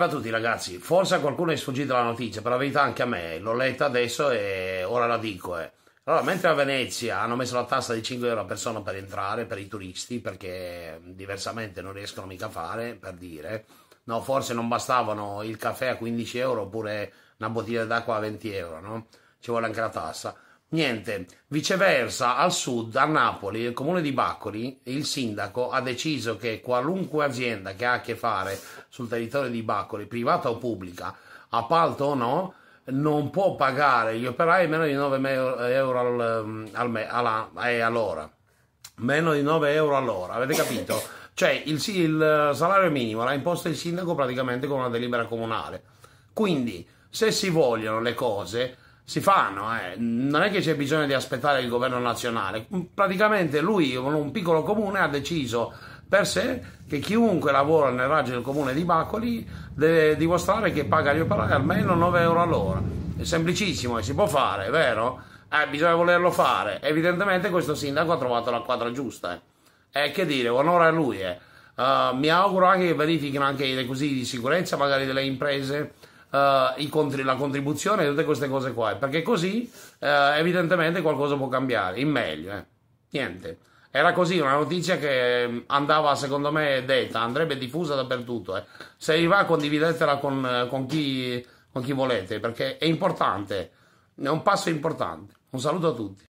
Ciao a tutti ragazzi, forse a qualcuno è sfuggita la notizia, per la verità anche a me, l'ho letta adesso e ora la dico. Eh. Allora, mentre a Venezia hanno messo la tassa di 5 euro a persona per entrare, per i turisti, perché diversamente non riescono mica a fare, per dire, no, forse non bastavano il caffè a 15 euro oppure una bottiglia d'acqua a 20 euro, no? Ci vuole anche la tassa. Niente, viceversa al sud, a Napoli, il comune di Baccoli, il sindaco ha deciso che qualunque azienda che ha a che fare sul territorio di Baccoli, privata o pubblica, appalto o no, non può pagare gli operai meno di 9 euro al, mm, al me, alla, eh, all'ora. Meno di 9 euro all'ora, avete capito? Cioè il, il salario minimo l'ha imposto il sindaco praticamente con una delibera comunale. Quindi, se si vogliono le cose, si fanno, eh. non è che c'è bisogno di aspettare il governo nazionale, praticamente lui con un piccolo comune ha deciso per sé che chiunque lavora nel raggio del comune di Baccoli deve dimostrare che paga gli operai almeno 9 euro all'ora. È semplicissimo e si può fare, è vero? Eh, bisogna volerlo fare. Evidentemente questo sindaco ha trovato la quadra giusta. eh. eh, che dire, onore a lui. Eh. Uh, mi auguro anche che verifichino anche i requisiti di sicurezza magari delle imprese eh, contri- la contribuzione, tutte queste cose qua, perché così eh, evidentemente qualcosa può cambiare, in meglio, eh. niente. Era così una notizia che mm, andava, secondo me, detta, andrebbe diffusa dappertutto. Eh. Se vi va, condividetela con, con, chi, con chi volete, perché è importante, è un passo importante. Un saluto a tutti.